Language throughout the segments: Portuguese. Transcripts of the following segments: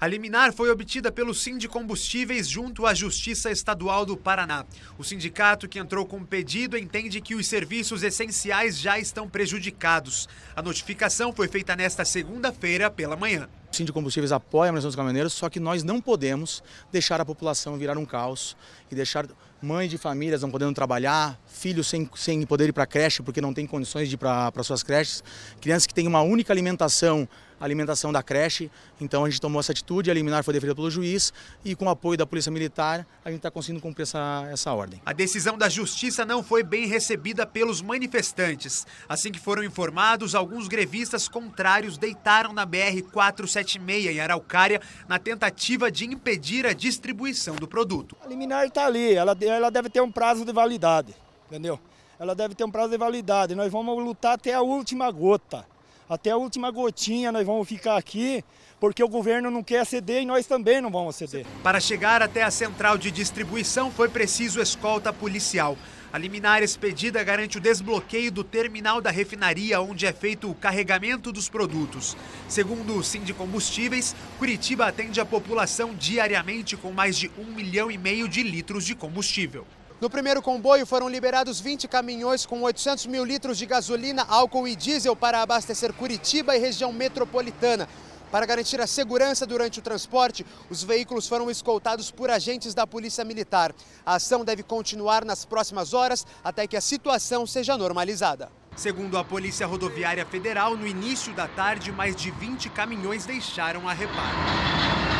A liminar foi obtida pelo de Combustíveis junto à Justiça Estadual do Paraná. O sindicato que entrou com o pedido entende que os serviços essenciais já estão prejudicados. A notificação foi feita nesta segunda-feira pela manhã. O Sindicato de Combustíveis apoia a manutenção dos Caminhoneiros, só que nós não podemos deixar a população virar um caos e deixar mães de famílias não podendo trabalhar, filhos sem, sem poder ir para a creche porque não tem condições de ir para suas creches, crianças que têm uma única alimentação alimentação da creche. Então a gente tomou essa atitude, a liminar foi deferida pelo juiz e com o apoio da Polícia Militar a gente está conseguindo cumprir essa, essa ordem. A decisão da Justiça não foi bem recebida pelos manifestantes. Assim que foram informados, alguns grevistas contrários deitaram na BR-476 em Araucária na tentativa de impedir a distribuição do produto. A liminar está ali, ela, ela deve ter um prazo de validade, entendeu? Ela deve ter um prazo de validade. Nós vamos lutar até a última gota. Até a última gotinha nós vamos ficar aqui, porque o governo não quer ceder e nós também não vamos ceder. Para chegar até a central de distribuição foi preciso escolta policial. A liminar expedida garante o desbloqueio do terminal da refinaria onde é feito o carregamento dos produtos. Segundo o Sim de Combustíveis, Curitiba atende a população diariamente com mais de um milhão e meio de litros de combustível. No primeiro comboio foram liberados 20 caminhões com 800 mil litros de gasolina, álcool e diesel para abastecer Curitiba e região metropolitana. Para garantir a segurança durante o transporte, os veículos foram escoltados por agentes da Polícia Militar. A ação deve continuar nas próximas horas até que a situação seja normalizada. Segundo a Polícia Rodoviária Federal, no início da tarde, mais de 20 caminhões deixaram a reparo.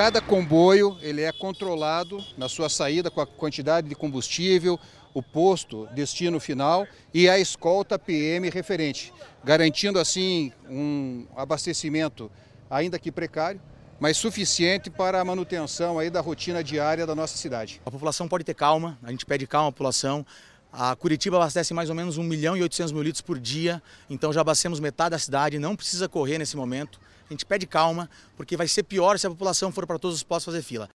Cada comboio ele é controlado na sua saída com a quantidade de combustível, o posto, destino final e a escolta PM referente, garantindo assim um abastecimento ainda que precário, mas suficiente para a manutenção aí da rotina diária da nossa cidade. A população pode ter calma, a gente pede calma à população, a Curitiba abastece mais ou menos 1 milhão e 800 mil litros por dia, então já abastecemos metade da cidade, não precisa correr nesse momento. A gente pede calma, porque vai ser pior se a população for para todos os postos fazer fila.